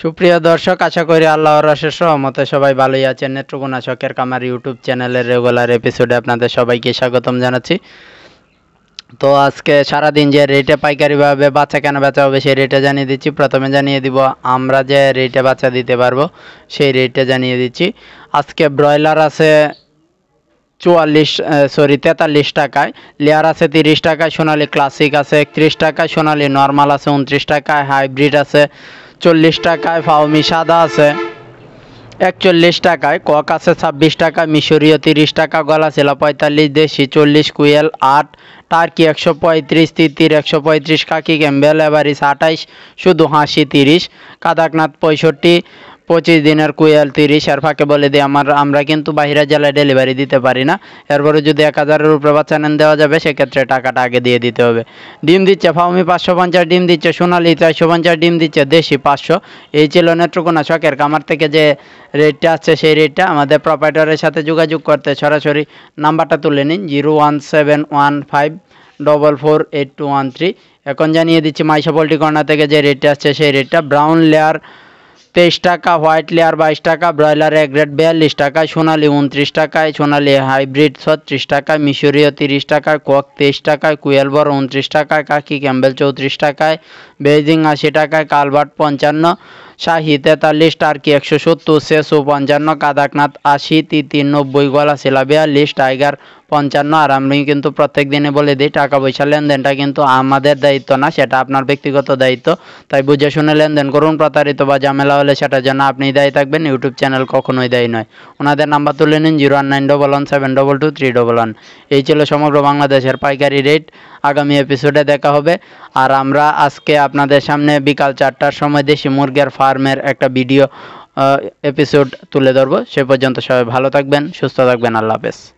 সুপ্রিয় দর্শক আশা করি আল্লাহর রসের সহমতে সবাই ভালোই আছেন নেত্রকোনা শখের কামার ইউটিউব চ্যানেলের রেগুলার এপিসোডে আপনাদের সবাইকে স্বাগতম জানাচ্ছি তো আজকে সারাদিন যে রেটে পাইকারিভাবে বাচ্চা কেন বেচা হবে সেই রেটে জানিয়ে দিচ্ছি প্রথমে জানিয়ে দিব আমরা যে রেটে বাচ্চা দিতে পারবো সেই রেটে জানিয়ে দিচ্ছি আজকে ব্রয়লার আছে চুয়াল্লিশ সরি তেতাল্লিশ টাকায় লেয়ার আছে তিরিশ টাকায় সোনালি ক্লাসিক আছে একত্রিশ টাকায় সোনালি নর্মাল আছে উনত্রিশ টাকায় হাইব্রিড আছে একচল্লিশ টাকায় ফাউমি সাদা আছে একচল্লিশ টাকায় কক আছে ছাব্বিশ টাকা মিশরীয় তিরিশ টাকা গলা ছিল পঁয়তাল্লিশ দেশি চল্লিশ কুয়েল আট টার্কি একশো পঁয়ত্রিশ তিতির একশো পঁয়ত্রিশ কাকি গ্যাম্বেল এভারিস আঠাইশ শুধু হাসি তিরিশ কাদাকনাথ পঁয়ষট্টি পঁচিশ দিনের কুয়াল তিরিশ আর ফাঁকে বলে দিয়ে আমার আমরা কিন্তু বাহিরা জেলায় ডেলিভারি দিতে পারি না এরপরে যদি এক হাজারের উপরে বাচ্চা নেন দেওয়া যাবে সেক্ষেত্রে টাকাটা আগে দিয়ে দিতে হবে ডিম দিচ্ছে ফাউমি পাঁচশো পঞ্চাশ ডিম দিচ্ছে সোনালি চারশো পঞ্চাশ ডিম দিচ্ছে দেশি পাঁচশো এই ছিল নেত্রকোনা শখের কামার থেকে যে রেটটা আছে সেই রেটটা আমাদের প্রপাইটারের সাথে যোগাযোগ করতে সরাসরি নাম্বারটা তুলে নিন zero one seven one five double four eight two one three এখন জানিয়ে দিচ্ছি মাইশা পোল্ট্রি কর্নার থেকে যে রেটটা আসছে সেই রেটটা ব্রাউন লেয়ার তেইশ টাকা হোয়াইট লেয়ার বাইশ টাকা ব্রয়লার এক গ্রেড বিয়াল্লিশ টাকা সোনালি উনত্রিশ টাকায় সোনালি হাইব্রিড ছত্রিশ টাকা মিশরীয় তিরিশ টাকায় কক তেইশ টাকায় কুয়েলবর উনত্রিশ টাকায় কাকি ক্যাম্বেল চৌত্রিশ টাকায় বেজিং আশি টাকায় কালভার্ট পঞ্চান্ন শাহি তেতাল্লিশ টার্কি একশো সত্তর শেষো পঞ্চান্ন কাদাকনাথ আশি তিন নব্বই গলা সেলা বিয়াল্লিশ টাইগার পঞ্চান্ন আর আমি কিন্তু প্রত্যেক দিনে বলে দিই টাকা পয়সা লেনদেনটা কিন্তু আমাদের দায়িত্ব না সেটা আপনার ব্যক্তিগত দায়িত্ব তাই বুঝে শুনে লেনদেন করুন প্রতারিত বা ঝামেলা হলে সেটার জন্য আপনি দায়ী থাকবেন ইউটিউব চ্যানেল কখনোই দায়ী নয় ওনাদের নাম্বার তুলে নিন zero one nine double one seven double two three double one এই ছিল সমগ্র বাংলাদেশের পাইকারি রেট আগামী এপিসোডে দেখা হবে আর আমরা আজকে আপনাদের সামনে বিকাল চারটার সময় দেশি মুরগের ফার্মের একটা ভিডিও এপিসোড তুলে ধরবো সে পর্যন্ত সবাই ভালো থাকবেন সুস্থ থাকবেন আল্লাহ হাফেজ